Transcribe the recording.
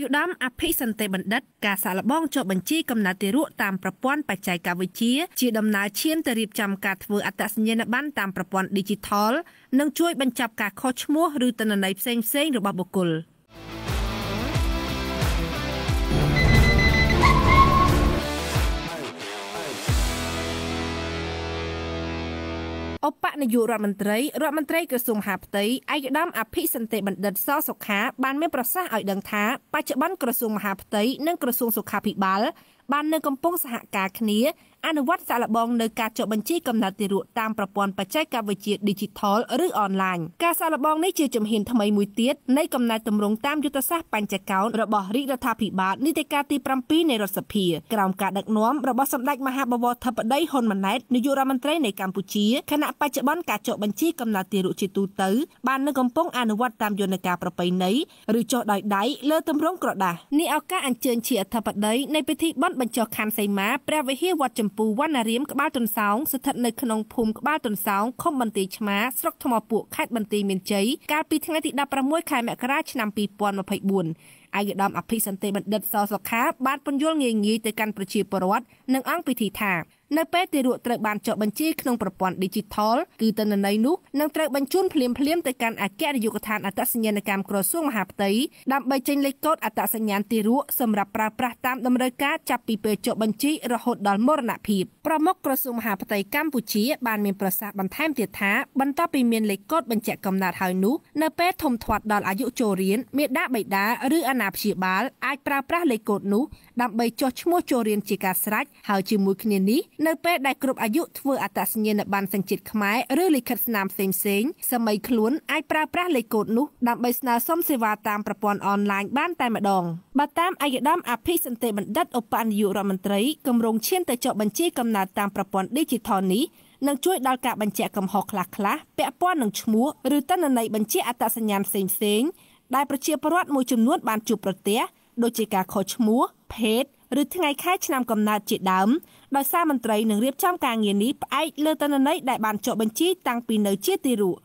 យឧត្តមអភិសន្តិបណ្ឌិត ការសាកល្បងចុះបញ្ជីកំណត់ទារកតាមប្រព័ន្ធបច្ចេកវិទ្យាជាដំណើរឈានទៅរៀបចំការធ្វើអត្តសញ្ញាណប័ណ្ណតាមប្រព័ន្ធ Digital និងជួយបញ្ចប់ការខុសឈ្មោះឬទិន្នន័យផ្សេងៗរបស់បុគ្គល។ឧបនាយករដ្ឋមន្ត្រីរដ្ឋមន្ត្រីក្រសួងហាផ្ទៃឯកឧត្តមអភិសន្តិបណ្ឌិតសសុខាបានមានប្រសាសន៍ឲ្យដឹងថាបច្ចុប្បន្នក្រសួងមហាផ្ទៃនិងក្រសួងសុខាភិបាលបាននៅកំពុងសហការគ្នាអនុវត្តសាក់លបងនៅការចុះបញ្ជីកំណត់ទារកតាមប្រព័ន្ធបច្ចេកវិទ្យា Digital ឬ Online ការសាក់លបងនេះជាជំហានថ្មីមួយទៀតនៃកំណត់ទម្រង់តាមយុទ្ធសាស្ត្របញ្ចកោណរបស់រាជរដ្ឋាភិបាលនីតិកាលទី7នៃរដ្ឋសភាក្រោមការដឹកនាំរបស់សម្ដេចមហាបវរធិបតីហ៊ុនម៉ាណែតនាយករដ្ឋមន្ត្រីនៃកម្ពុជាខណៈបច្ចុប្បន្នការចុះបញ្ជីកំណត់ទារកជាទូទៅបាននៅកំពុងអនុវត្តតាមយន្តការប្រពៃណីឬចុះដោយដៃលើទម្រង់ក្រដាសនេះឱកាសអញ្ជើញជាអធិបតីនៃពិធីបុណ្យបញ្ចុះខណ្ឌសីមាព្រះវិហារវត្តចម្ពូវណ្ណារាមក្បាលទុនសោងស្ថិតនៅក្នុងភូមិក្បាលទុនសោងឃុំបន្ទាយឆ្មាស្រុកថ្មពួកខេត្តបន្ទាយមានជ័យកាលពីថ្ងៃទី16ខែមករាឆ្នាំ2024ឯកឧត្តមអភិសន្តិបណ្ឌិតសសុខា បានពន្យល់ងាយងាយទៅកាន់ប្រជាពលរដ្ឋនិងអង្គពិធីថានៅពេលទារកត្រូវបានចុះបញ្ជីក្នុងប្រព័ន្ធ Digital គឺទិន្នន័យនោះនឹងត្រូវបញ្ជូនភ្លាមភ្លាមទៅកាន់អគ្គនាយកដ្ឋានអត្តសញ្ញាណកម្មក្រសួងមហាផ្ទៃដើម្បីចេញលេខកូដអត្តសញ្ញាណទារកសម្រាប់ប្រើប្រាស់តាមតម្រូវការចាប់ពីពេលចុះបញ្ជីរហូតដល់មរណភាពប្រមុខក្រសួងមហាផ្ទៃកម្ពុជាបានមានប្រសាសន៍បន្ថែមទៀតថា បន្ទាប់ពីមានលេខកូដបញ្ជាក់កំណត់ហើយនោះនៅពេលធំធាត់ដល់អាយុចូលរៀនមេដាបៃតាឬអណាព្យាបាលអាចប្រើប្រាស់លេខកូដនោះដើម្បីចុះឈ្មោះចូលរៀនជាការស្រេចហើយជាមួយគ្នានេះនៅពេលដែលគ្រប់អាយុធ្វើអត្តសញ្ញាណប័ណ្ណសញ្ជាតិខ្មែរឬលិខិតស្នាមផ្សេងៗសម័យខ្លួនអាចប្រើប្រាស់លេខកូដនោះដើម្បីស្នើសុំសេវាតាមប្រព័ន្ធអនឡាញបានតែម្ដងបើតាមអាយដាមអភិសន្តិបណ្ឌិតឧបនាយករដ្ឋមន្ត្រីគម្រោងឈានទៅចុះបញ្ជីកំណើតតាមប្រព័ន្ធ Digital នេះនឹងជួយដល់ការបញ្ជាក់កំហុសខ្លះៗពាក់ព័ន្ធនឹងឈ្មោះឬតនន័យបញ្ជាអត្តសញ្ញាណផ្សេងៗដែលប្រជាពលរដ្ឋមួយចំនួន បានជួបប្រទះដូចជាការខុសឈ្មោះភេទឬថ្ងៃខែឆ្នាំកំណើតជាដើមដោយសារមន្ត្រីនឹងរៀបចំការងារនេះផ្អែកលើតនន័យដែលបានចុះបញ្ជីតាំងពីនៅជាទីរួច